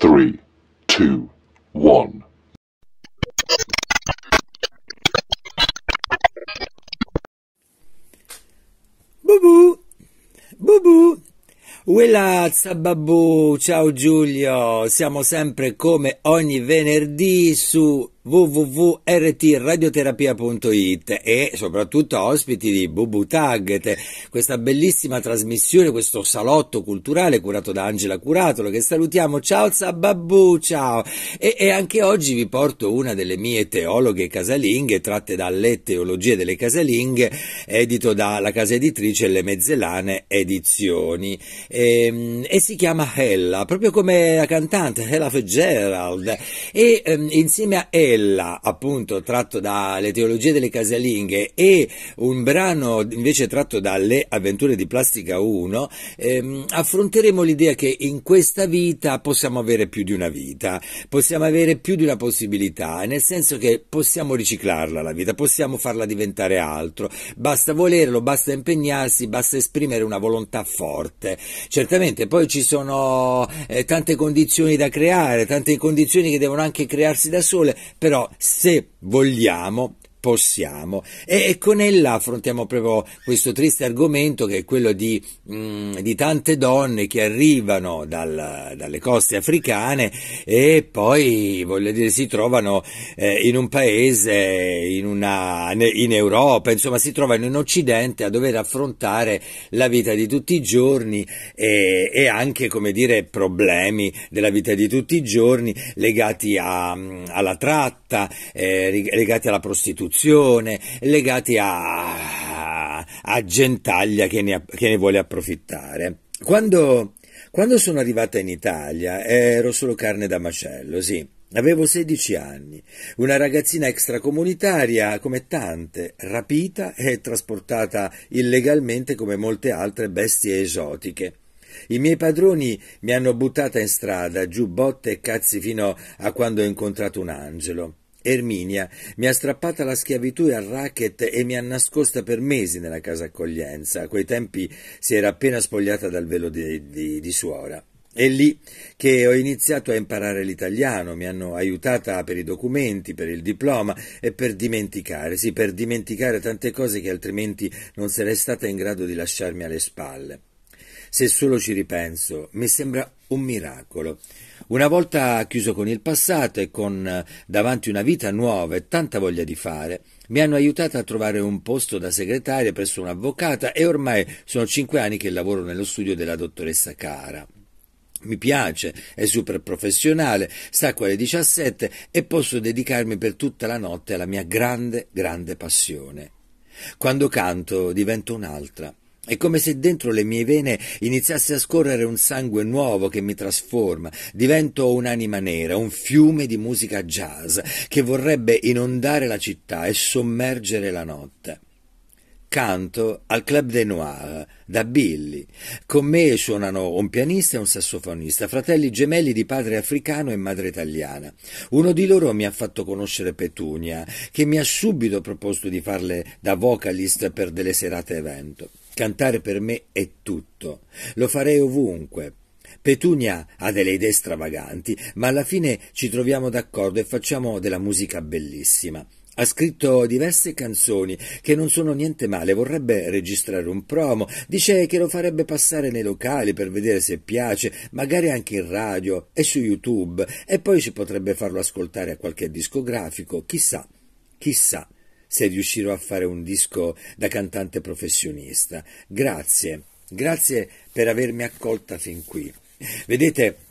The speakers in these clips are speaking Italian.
3, 2, 1. Bubu, bubu, Willazza babù, ciao Giulio, siamo sempre come ogni venerdì su www.rtradioterapia.it e soprattutto ospiti di Bubu Tagget, questa bellissima trasmissione, questo salotto culturale curato da Angela Curatolo che salutiamo, ciao Zababù, ciao e, e, anche oggi vi porto una delle mie teologhe casalinghe tratte dalle teologie delle casalinghe edito dalla casa editrice Le Mezzelane Edizioni e, ehm, e si chiama Hella, proprio come la cantante Hella Fitzgerald e ehm, insieme a Hella Stella, appunto tratto dalle teologie delle casalinghe e un brano invece tratto dalle avventure di Plastica 1, ehm, affronteremo l'idea che in questa vita possiamo avere più di una vita, possiamo avere più di una possibilità, nel senso che possiamo riciclarla la vita, possiamo farla diventare altro, basta volerlo, basta impegnarsi, basta esprimere una volontà forte. Certamente poi ci sono eh, tante condizioni da creare, tante condizioni che devono anche crearsi da sole, però se vogliamo possiamo. E, e, con ella affrontiamo proprio questo triste argomento che è quello di, mh, mm, di tante donne che arrivano dal, dalle coste africane e poi, voglio dire, si trovano eh, in un paese, in, una, in Europa, insomma, si trovano in Occidente a dover affrontare la vita di tutti i giorni e, e anche, come dire, problemi della vita di tutti i giorni legati a, mm, alla tratta, eh, legati alla prostituzione corruzione, legati a, a gentaglia che ne, che ne vuole approfittare. Quando, quando sono arrivata in Italia ero solo carne da macello, sì. Avevo 16 anni, una ragazzina extracomunitaria come tante, rapita e trasportata illegalmente come molte altre bestie esotiche. I miei padroni mi hanno buttata in strada, giù botte e cazzi fino a quando ho incontrato un angelo. Erminia mi ha strappata la schiavitù e al racket e mi ha nascosta per mesi nella casa accoglienza. A quei tempi si era appena spogliata dal velo di, di, di suora. È lì che ho iniziato a imparare l'italiano, mi hanno aiutata per i documenti, per il diploma e per dimenticare, sì, per dimenticare tante cose che altrimenti non sarei stata in grado di lasciarmi alle spalle se solo ci ripenso. Mi sembra un miracolo. Una volta chiuso con il passato e con eh, davanti una vita nuova e tanta voglia di fare, mi hanno aiutato a trovare un posto da segretaria presso un'avvocata e ormai sono cinque anni che lavoro nello studio della dottoressa Cara. Mi piace, è super professionale, stacco alle 17 e posso dedicarmi per tutta la notte alla mia grande, grande passione. Quando canto divento un'altra. È come se dentro le mie vene iniziasse a scorrere un sangue nuovo che mi trasforma, divento un'anima nera, un fiume di musica jazz che vorrebbe inondare la città e sommergere la notte. Canto al Club des Noirs da Billy. Con me suonano un pianista e un sassofonista, fratelli gemelli di padre africano e madre italiana. Uno di loro mi ha fatto conoscere Petunia, che mi ha subito proposto di farle da vocalist per delle serate evento. Cantare per me è tutto. Lo farei ovunque. Petunia ha delle idee stravaganti, ma alla fine ci troviamo d'accordo e facciamo della musica bellissima. Ha scritto diverse canzoni che non sono niente male, vorrebbe registrare un promo, dice che lo farebbe passare nei locali per vedere se piace, magari anche in radio e su YouTube, e poi ci potrebbe farlo ascoltare a qualche discografico, chissà, chissà se riuscirò a fare un disco da cantante professionista. Grazie, grazie per avermi accolta fin qui. Vedete,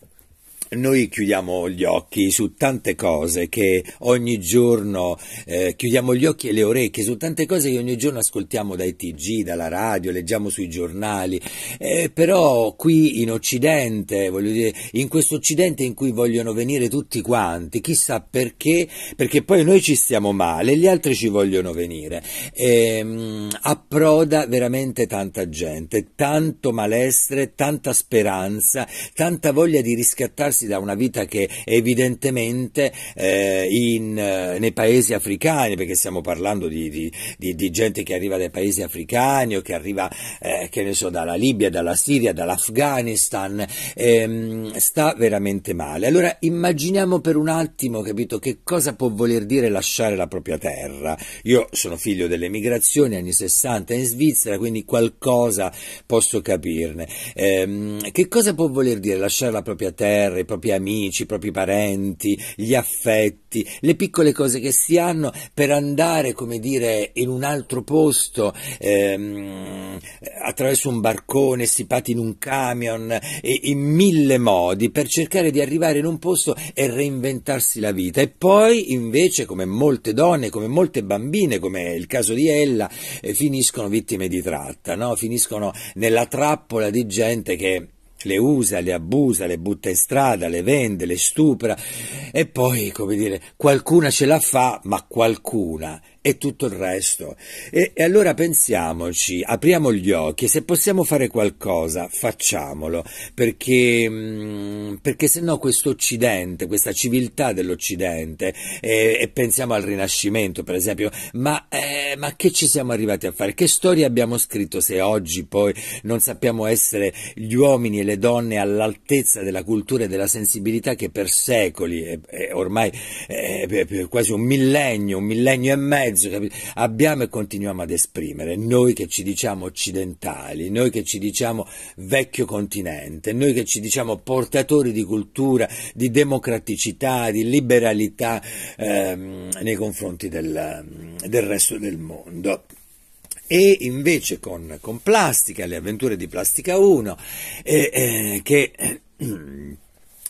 noi chiudiamo gli occhi su tante cose che ogni giorno eh, chiudiamo gli occhi e le orecchie su tante cose che ogni giorno ascoltiamo dai TG, dalla radio, leggiamo sui giornali. Eh, però qui in Occidente, voglio dire, in questo Occidente in cui vogliono venire tutti quanti, chissà perché, perché poi noi ci stiamo male, e gli altri ci vogliono venire. Eh, approda veramente tanta gente, tanto malessere, tanta speranza, tanta voglia di riscattarsi liberarsi da una vita che evidentemente eh, in, eh, nei paesi africani, perché stiamo parlando di, di, di, di, gente che arriva dai paesi africani o che arriva eh, che so, dalla Libia, dalla Siria, dall'Afghanistan, ehm, sta veramente male. Allora immaginiamo per un attimo capito, che cosa può voler dire lasciare la propria terra. Io sono figlio delle migrazioni anni 60 in Svizzera, quindi qualcosa posso capirne. Ehm, che cosa può voler dire lasciare la propria terra, i propri amici, i propri parenti, gli affetti, le piccole cose che si hanno per andare, come dire, in un altro posto, ehm, attraverso un barcone, stipati in un camion, e, in mille modi, per cercare di arrivare in un posto e reinventarsi la vita. E poi, invece, come molte donne, come molte bambine, come il caso di Ella, eh, finiscono vittime di tratta, no? finiscono nella trappola di gente che le usa, le abusa, le butta in strada, le vende, le stupra e poi, come dire, qualcuna ce la fa, ma qualcuna e tutto il resto. E, e allora pensiamoci, apriamo gli occhi, se possiamo fare qualcosa facciamolo, perché, mm, perché se no questo Occidente, questa civiltà dell'Occidente, eh, e pensiamo al Rinascimento per esempio, ma, eh, ma che ci siamo arrivati a fare? Che storie abbiamo scritto se oggi poi non sappiamo essere gli uomini e le donne all'altezza della cultura e della sensibilità che per secoli, eh, ormai per quasi un millennio, un millennio e mezzo, senso che abbiamo e continuiamo ad esprimere, noi che ci diciamo occidentali, noi che ci diciamo vecchio continente, noi che ci diciamo portatori di cultura, di democraticità, di liberalità ehm, nei confronti del, del resto del mondo e invece con, con, Plastica, le avventure di Plastica 1, eh, eh, che eh,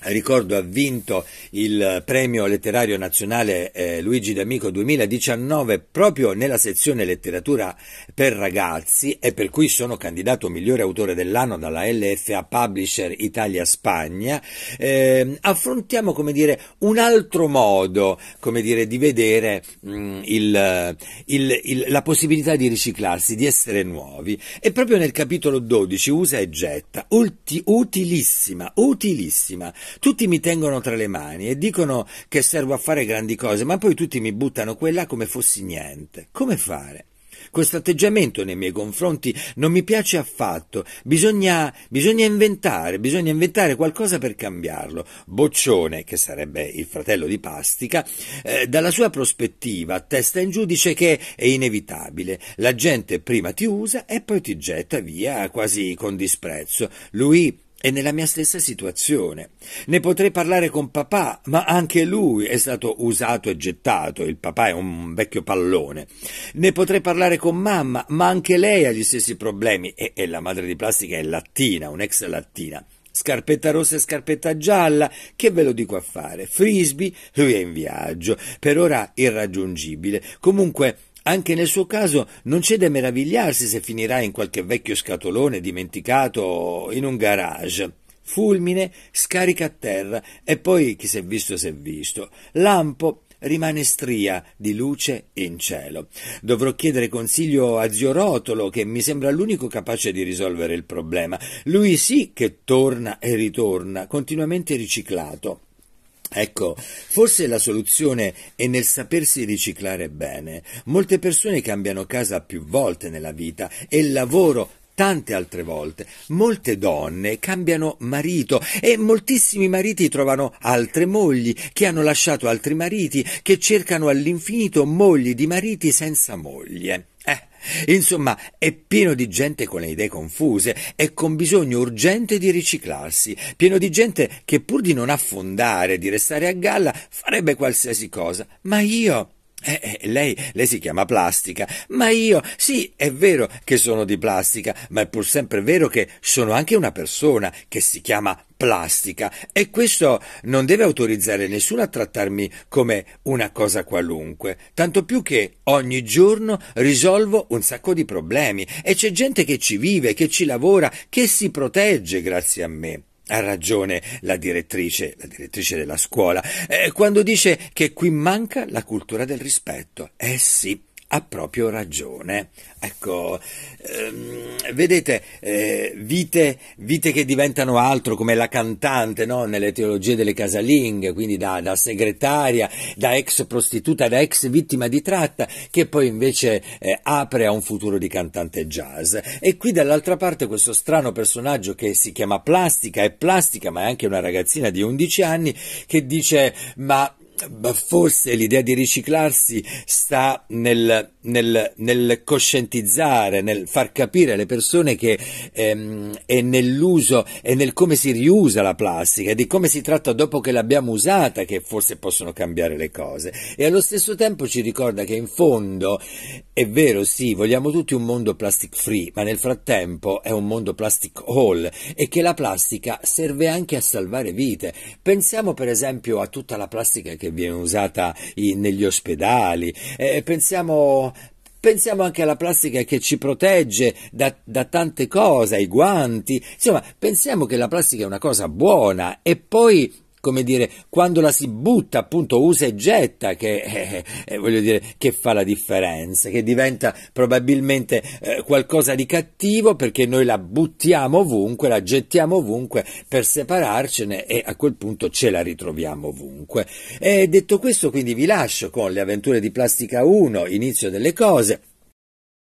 Ricordo ha vinto il premio letterario nazionale eh, Luigi D'Amico 2019 proprio nella sezione letteratura per ragazzi e per cui sono candidato migliore autore dell'anno dalla LFA Publisher Italia Spagna. Eh, affrontiamo come dire, un altro modo come dire, di vedere mh, mm, il, il, il, la possibilità di riciclarsi, di essere nuovi. E proprio nel capitolo 12 usa e getta, Ulti, utilissima, utilissima tutti mi tengono tra le mani e dicono che servo a fare grandi cose, ma poi tutti mi buttano quella come fossi niente. Come fare? Questo atteggiamento nei miei confronti non mi piace affatto. Bisogna, bisogna, inventare, bisogna inventare qualcosa per cambiarlo. Boccione, che sarebbe il fratello di Pastica, eh, dalla sua prospettiva, testa in giù, dice che è inevitabile. La gente prima ti usa e poi ti getta via quasi con disprezzo. Lui è nella mia stessa situazione. Ne potrei parlare con papà, ma anche lui è stato usato e gettato, il papà è un vecchio pallone. Ne potrei parlare con mamma, ma anche lei ha gli stessi problemi e, e la madre di plastica è lattina, un'ex lattina. Scarpetta rossa e scarpetta gialla, che ve lo dico a fare? Frisbee, lui è in viaggio, per ora irraggiungibile. Comunque anche nel suo caso non c'è da meravigliarsi se finirà in qualche vecchio scatolone dimenticato in un garage. Fulmine scarica a terra e poi chi si è visto si è visto. Lampo rimane stria di luce in cielo. Dovrò chiedere consiglio a zio Rotolo, che mi sembra l'unico capace di risolvere il problema. Lui sì che torna e ritorna, continuamente riciclato. Ecco, forse la soluzione è nel sapersi riciclare bene. Molte persone cambiano casa più volte nella vita e il lavoro tante altre volte. Molte donne cambiano marito e moltissimi mariti trovano altre mogli che hanno lasciato altri mariti, che cercano all'infinito mogli di mariti senza moglie. Eh, Insomma, è pieno di gente con le idee confuse e con bisogno urgente di riciclarsi, pieno di gente che pur di non affondare, di restare a galla, farebbe qualsiasi cosa. Ma io... Eh, eh, lei, lei si chiama plastica, ma io sì, è vero che sono di plastica, ma è pur sempre vero che sono anche una persona che si chiama plastica e questo non deve autorizzare nessuno a trattarmi come una cosa qualunque, tanto più che ogni giorno risolvo un sacco di problemi e c'è gente che ci vive, che ci lavora, che si protegge grazie a me. Ha ragione la direttrice, la direttrice della scuola, eh, quando dice che qui manca la cultura del rispetto. Eh sì, ha proprio ragione. Ecco, ehm, vedete, eh, vite, vite, che diventano altro, come la cantante no? nelle teologie delle casalinghe, quindi da, da, segretaria, da ex prostituta, da ex vittima di tratta, che poi invece eh, apre a un futuro di cantante jazz. E qui dall'altra parte questo strano personaggio che si chiama Plastica, è plastica ma è anche una ragazzina di 11 anni, che dice ma forse l'idea di riciclarsi sta nel nel, nel, coscientizzare, nel far capire alle persone che ehm, è nell'uso e nel come si riusa la plastica, di come si tratta dopo che l'abbiamo usata che forse possono cambiare le cose. E allo stesso tempo ci ricorda che in fondo è vero, sì, vogliamo tutti un mondo plastic free, ma nel frattempo è un mondo plastic all e che la plastica serve anche a salvare vite. Pensiamo per esempio a tutta la plastica che viene usata negli ospedali, eh, pensiamo Pensiamo anche alla plastica che ci protegge da, da, tante cose, ai guanti. Insomma, pensiamo che la plastica è una cosa buona e poi come dire, quando la si butta, appunto, usa e getta, che, eh, eh, voglio dire, che fa la differenza, che diventa probabilmente eh, qualcosa di cattivo perché noi la buttiamo ovunque, la gettiamo ovunque per separarcene e a quel punto ce la ritroviamo ovunque. E eh, detto questo, quindi vi lascio con le avventure di Plastica 1, inizio delle cose.